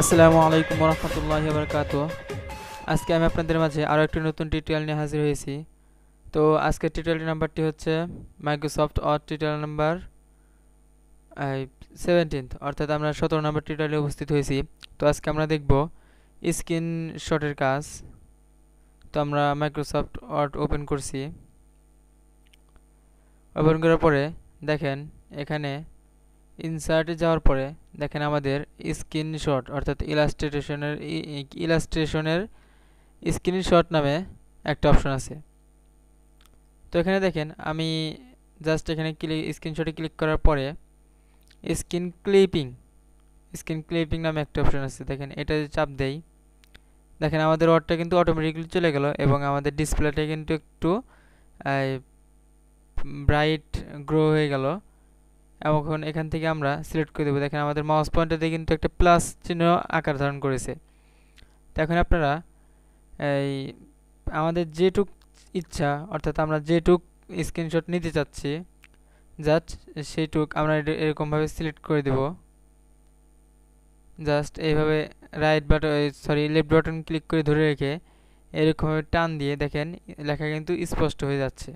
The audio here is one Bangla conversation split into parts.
আসসালামু আলাইকুম রহমতুল্লাহ বরকাত আজকে আমি আপনাদের মাঝে আরও একটি নতুন টিউটোরিয়াল নিয়ে হাজির হয়েছি তো আজকের টিউটোরিয়াল নাম্বারটি হচ্ছে Microsoft or tutorial number seventeenth অর্থাৎ আমরা সতেরো নম্বর টিউটোরিয়ালে উপস্থিত হয়েছি তো আজকে আমরা দেখব স্ক্রিন শটের কাজ তো আমরা মাইক্রোসফট ওয়ার্ড ওপেন করছি ওপেন করার পরে দেখেন এখানে ইনসার্টে যাওয়ার পরে দেখেন আমাদের স্ক্রিনশট অর্থাৎ ইলাস্ট্রেশনের ইলাস্ট্রেশনের স্ক্রিনশট নামে একটা অপশন আছে তো এখানে দেখেন আমি জাস্ট এখানে ক্লিক স্ক্রিনশটে ক্লিক করার পরে স্ক্রিন ক্লিপিং স্ক্রিন ক্লিপিং নামে একটা অপশন আছে দেখেন এটা চাপ দেই দেখেন আমাদের ওয়ার্ডটা কিন্তু অটোমেটিকলি চলে গেল এবং আমাদের ডিসপ্লেটা কিন্তু একটু ব্রাইট গ্রো হয়ে গেল এবং এখান থেকে আমরা সিলেক্ট করে দেবো দেখেন আমাদের মাউস পয়েন্টারতে কিন্তু একটা প্লাস চিহ্ন আকার ধারণ করেছে তো এখন আপনারা এই আমাদের যেটুক ইচ্ছা অর্থাৎ আমরা যেটুক স্ক্রিনশট নিতে চাচ্ছি জাস্ট সেইটুক আমরা এরকমভাবে সিলেক্ট করে দেব জাস্ট এইভাবে right button sorry left button click করে ধরে রেখে এরকমভাবে টান দিয়ে দেখেন লেখা কিন্তু স্পষ্ট হয়ে যাচ্ছে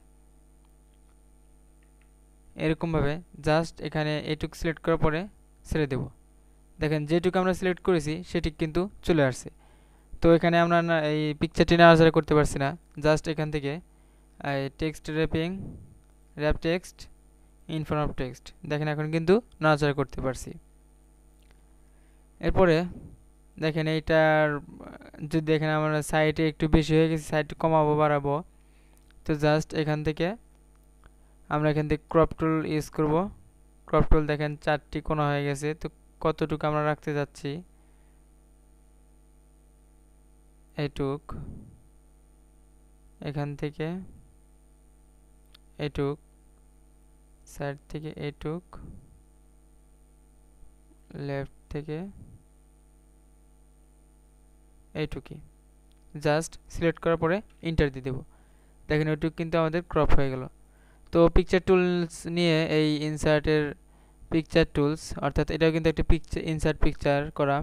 এরকমভাবে জাস্ট এখানে এটুক সিলেক্ট করার পরে ছেড়ে দেব দেখেন যেটুকু আমরা সিলেক্ট করেছি সেটি কিন্তু চলে আসছে তো এখানে আমরা এই পিকচারটি নাড়াচাড়া করতে পারছি না জাস্ট এখান থেকে text wrapping wrap text in front of text দেখেন এখন কিন্তু নাড়াচাড়া করতে পারছি এরপরে দেখেন এইটার যদি দেখেন আমরা সাইডে একটু বেশি হয়ে গেছে সাইডটা কমাবো বাড়াবো তো জাস্ট এখান থেকে আমরা এখান থেকে ক্রপ টুল ইউজ করব ক্রপ টুল দেখেন চারটি কোনা হয়ে গেছে তো কতটুকু আমরা রাখতে যাচ্ছি এটুক এখান থেকে এটুক সাইড থেকে এটুক লেফট থেকে এইটুকি জাস্ট সিলেক্ট করার পরে ইন্টার দিয়ে দেবো দেখেন ওইটুক কিন্তু আমাদের ক্রপ হয়ে গেলো তো পিকচার টুলস নিয়ে এই ইনসার্টের পিকচার টুলস অর্থাৎ এটাও কিন্তু একটা পিকচার ইনসার্ট পিকচার করা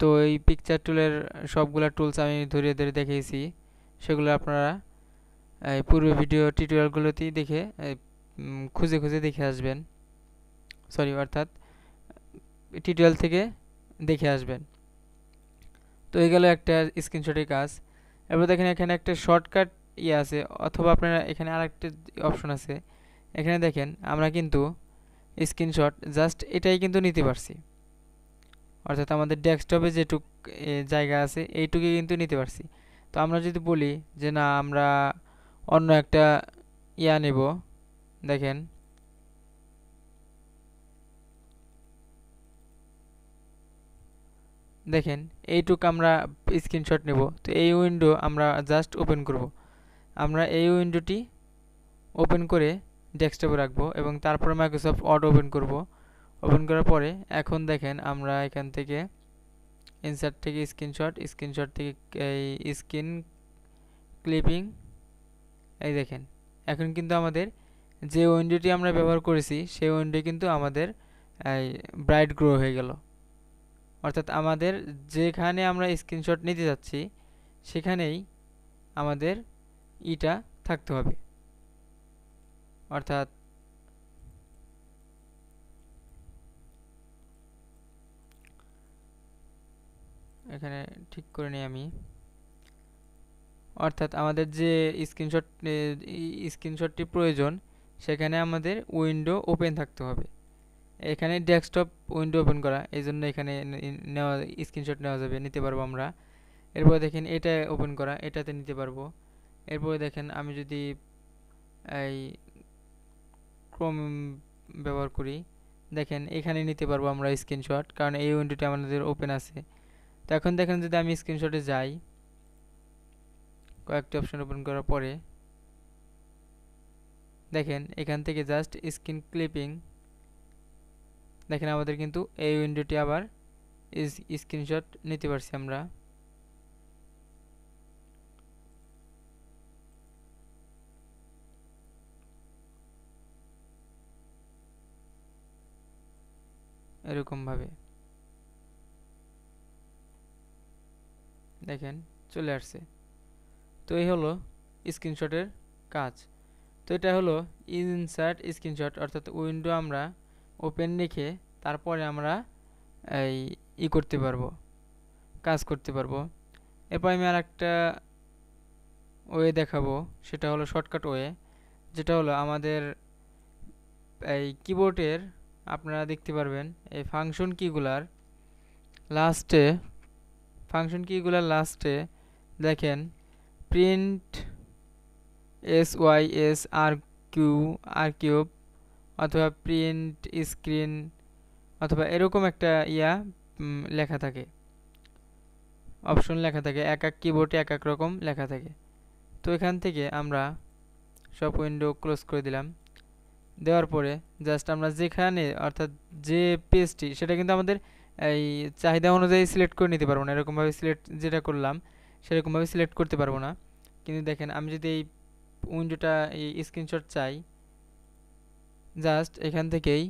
তো এই পিকচার টুলের সবগুলা টুলস আমি ধরে ধরে দেখিয়েছি সেগুলো আপনারা এই পূর্বে ভিডিও টিউটোরিয়ালগুলোতেই দেখে খুঁজে খুঁজে দেখে আসবেন সরি অর্থাৎ টিউটোরিয়াল থেকে দেখে আসবেন তো এই গেল একটা স্ক্রিনশটের কাজ এবার দেখেন এখানে একটা শর্টকাট ইয়ে আছে অথবা আপনারা এখানে আরেকটা অপশন আছে এখানে দেখেন আমরা কিন্তু স্ক্রিনশট জাস্ট এটাই কিন্তু নিতে পারছি অর্থাৎ আমাদের ডেস্কটপে যেটুক জায়গা আছে এইটুকুই কিন্তু নিতে পারছি তো আমরা যদি বলি যে না আমরা অন্য একটা ইয়া নেব দেখেন দেখেন এইটুক আমরা স্ক্রিনশট নেব তো এই উইন্ডো আমরা জাস্ট ওপেন করব আমরা এই উইন্ডোটি ওপেন করে ডেস্কটপে রাখবো এবং তারপরে মাইক্রোসফট ওয়ার্ড ওপেন করব ওপেন করার পরে এখন দেখেন আমরা এখান থেকে ইনসার্ট থেকে স্ক্রিনশট স্ক্রিনশট থেকে এই স্ক্রিন ক্লিপিং এই দেখেন এখন কিন্তু আমাদের যে উইন্ডোটি আমরা ব্যবহার করেছি সেই উইন্ডো কিন্তু আমাদের ব্রাইট গ্রো হয়ে গেল অর্থাৎ আমাদের যেখানে আমরা স্ক্রিনশট নিতে যাচ্ছি সেখানেই আমাদের ইটা থাকতে হবে অর্থাৎ এখানে ঠিক করে নিই আমি অর্থাৎ আমাদের যে স্ক্রিনশট স্ক্রিনশটটি প্রয়োজন সেখানে আমাদের উইন্ডো ওপেন থাকতে হবে এখানে ডেস্কটপ উইন্ডো ওপেন করা এই জন্য এখানে নেওয়া স্ক্রিনশট নেওয়া যাবে নিতে পারবো আমরা এরপর দেখেন এটা ওপেন করা এটাতে নিতে পারবো এরপরে দেখেন আমি যদি এই ক্রোম ব্যবহার করি দেখেন এখানে নিতে পারবো আমরা স্ক্রিনশট কারণ এই উইন্ডোটি আমাদের ওপেন আছে তো এখন দেখেন যদি আমি স্ক্রিনশটে যাই কয়েকটি অপশন ওপেন করার পরে দেখেন এখান থেকে জাস্ট স্ক্রিন ক্লিপিং দেখেন আমাদের কিন্তু এই উইন্ডোটি আবার স্ক্রিনশট নিতে পারছি আমরা এরকমভাবে দেখেন চলে আসছে তো এই হলো স্ক্রিনশটের কাজ তো এটা হলো ইনসার্ট স্ক্রিনশট অর্থাৎ উইন্ডো আমরা ওপেন রেখে তারপরে আমরা এই ই করতে পারবো কাজ করতে পারবো এরপর আমি আর একটা ওয়ে দেখাবো সেটা হলো শর্টকাট ওয়ে যেটা হলো আমাদের এই কিবোর্ডের আপনারা দেখতে পারবেন এই ফাংশন কিগুলার লাস্টে ফাংশন কিগুলার লাস্টে দেখেন print S Y S R Q আর কিউব অথবা প্রিন্ট স্ক্রিন অথবা এরকম একটা ইয়া লেখা থাকে অপশন লেখা থাকে এক এক কিবোর্ডে এক এক রকম লেখা থাকে তো এখান থেকে আমরা সব উইন্ডো ক্লোজ করে দিলাম দেওয়ার পরে জাস্ট আমরা যেখানে অর্থাৎ যে পেজটি সেটা কিন্তু আমাদের এই চাহিদা অনুযায়ী সিলেক্ট করে নিতে পারবো না এরকমভাবে সিলেক্ট যেটা করলাম সেরকমভাবে সিলেক্ট করতে পারবো না কিন্তু দেখেন আমি যদি এই উইন্ডোটা এই স্ক্রিনশট চাই জাস্ট এখান থেকেই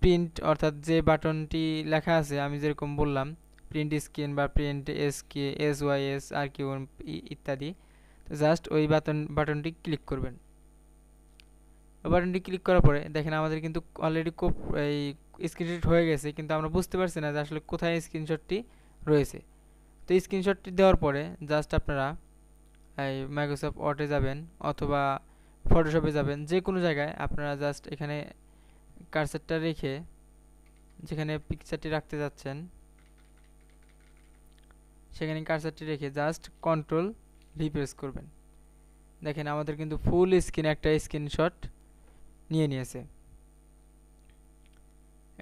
প্রিন্ট অর্থাৎ যে বাটনটি লেখা আছে আমি যেরকম বললাম প্রিন্ট স্ক্রিন বা print S K S Y S R Q ইত্যাদি তো জাস্ট ওই বাটন বাটনটি ক্লিক করবেন বাটনটি ক্লিক করার পরে দেখেন আমাদের কিন্তু অলরেডি এই স্ক্রিনশট হয়ে গেছে কিন্তু আমরা বুঝতে পারছি না যে আসলে কোথায় স্ক্রিনশটটি রয়েছে তো স্ক্রিনশটটি দেওয়ার পরে জাস্ট আপনারা এই মাইক্রোসফট ওয়ার্ডে যাবেন অথবা ফটোশপে যাবেন যে কোনো জায়গায় আপনারা জাস্ট এখানে কার্সারটা রেখে যেখানে পিকচারটি রাখতে যাচ্ছেন সেখানে কার্সারটি রেখে জাস্ট কন্ট্রোল রিপ্রেস করবেন দেখেন আমাদের কিন্তু ফুল স্ক্রিন একটা স্ক্রিনশট নিয়ে নিয়েছে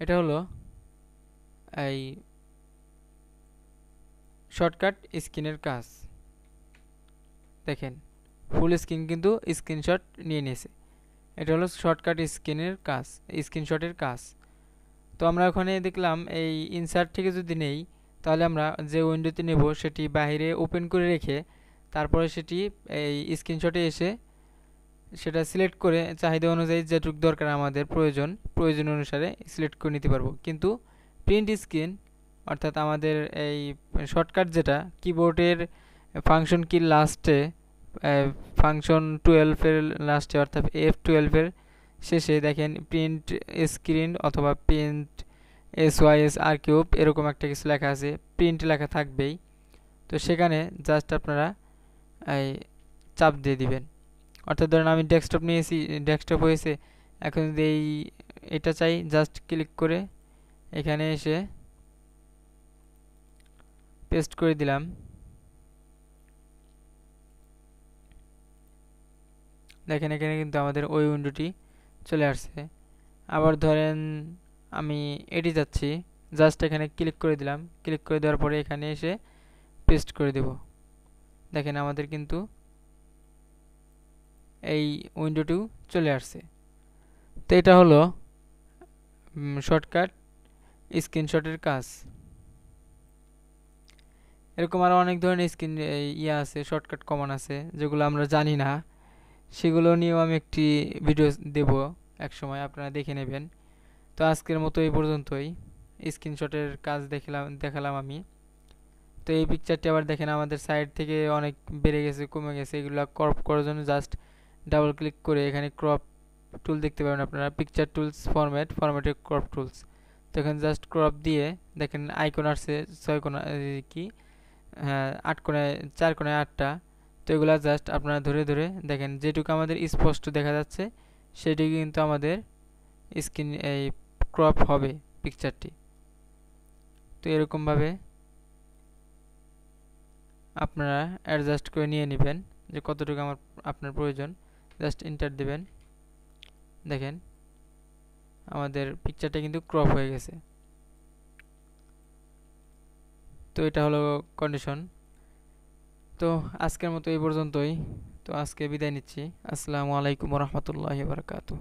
এটা হলো এই শর্টকাট স্ক্রিনের কাজ দেখেন ফুল স্ক্রিন কিন্তু স্ক্রিনশট নিয়ে নিয়েছে এটা হলো শর্টকাট স্ক্রিনের কাজ স্ক্রিনশটের কাজ তো আমরা ওখানে দেখলাম এই ইনসার্ট থেকে যদি নেই তাহলে আমরা যে উইন্ডোতে নেব সেটি বাইরে ওপেন করে রেখে তারপরে সেটি এই স্ক্রিনশটে এসে সেটা সিলেক্ট করে চাহিদা অনুযায়ী যেটুক দরকার আমাদের প্রয়োজন প্রয়োজন অনুসারে সিলেক্ট করে নিতে পারবো কিন্তু প্রিন্ট স্ক্রিন অর্থাৎ আমাদের এই শর্টকাট যেটা কিবোর্ডের ফাংশন কি লাস্টে ফাংশন টুয়েলভের লাস্টে অর্থাৎ এফ টুয়েলভের শেষে দেখেন প্রিন্ট স্ক্রিন অথবা print S Y S R Q এরকম একটা কিছু লেখা আছে প্রিন্ট লেখা থাকবেই তো সেখানে জাস্ট আপনারা এই চাপ দিয়ে দিবেন অর্থাৎ ধরেন আমি ডেস্কটপ নিয়েছি ডেস্কটপ হয়েছে এখন যদি এই এটা চাই জাস্ট ক্লিক করে এখানে এসে পেস্ট করে দিলাম দেখেন এখানে কিন্তু আমাদের ওই উইন্ডোটি চলে আসছে আবার ধরেন আমি এটি যাচ্ছি জাস্ট এখানে ক্লিক করে দিলাম ক্লিক করে দেওয়ার পরে এখানে এসে পেস্ট করে দেব দেখেন আমাদের কিন্তু এই উইন্ডোটিও চলে আসছে তো এটা হলো শর্টকাট স্ক্রিনশটের কাজ এরকম আরও অনেক ধরনের স্ক্রিন ইয়ে আছে শর্টকাট কমন আছে যেগুলো আমরা জানি না সেগুলো নিয়েও আমি একটি ভিডিও দেব সময় আপনারা দেখে নেবেন তো আজকের মতো এই পর্যন্তই স্ক্রিনশটের কাজ দেখলাম দেখালাম আমি তো এই পিকচারটি আবার দেখেন আমাদের সাইড থেকে অনেক বেড়ে গেছে কমে গেছে এগুলো ক্রপ করার জন্য জাস্ট ডাবল ক্লিক করে এখানে ক্রপ টুল দেখতে পাবেন আপনারা পিকচার টুলস ফরম্যাট ফরম্যাটে ক্রপ টুলস তো এখানে জাস্ট ক্রপ দিয়ে দেখেন আইকন আসছে ছয় কোন কি হ্যাঁ আট কোনায় চার কোনায় আটটা তো এগুলো জাস্ট আপনারা ধরে ধরে দেখেন যেটুকু আমাদের স্পষ্ট দেখা যাচ্ছে সেটুকু কিন্তু আমাদের স্ক্রিন এই ক্রপ হবে পিকচারটি তো এরকমভাবে আপনারা অ্যাডজাস্ট করে নিয়ে নেবেন যে কতটুকু আমার আপনার প্রয়োজন জাস্ট ইন্টার দেবেন দেখেন আমাদের পিকচারটা কিন্তু ক্রপ হয়ে গেছে তো এটা হলো কন্ডিশন তো আজকের মতো এই পর্যন্তই তো আজকে বিদায় নিচ্ছি আসসালামু আলাইকুম রহমতুল্লাহ বারকাতু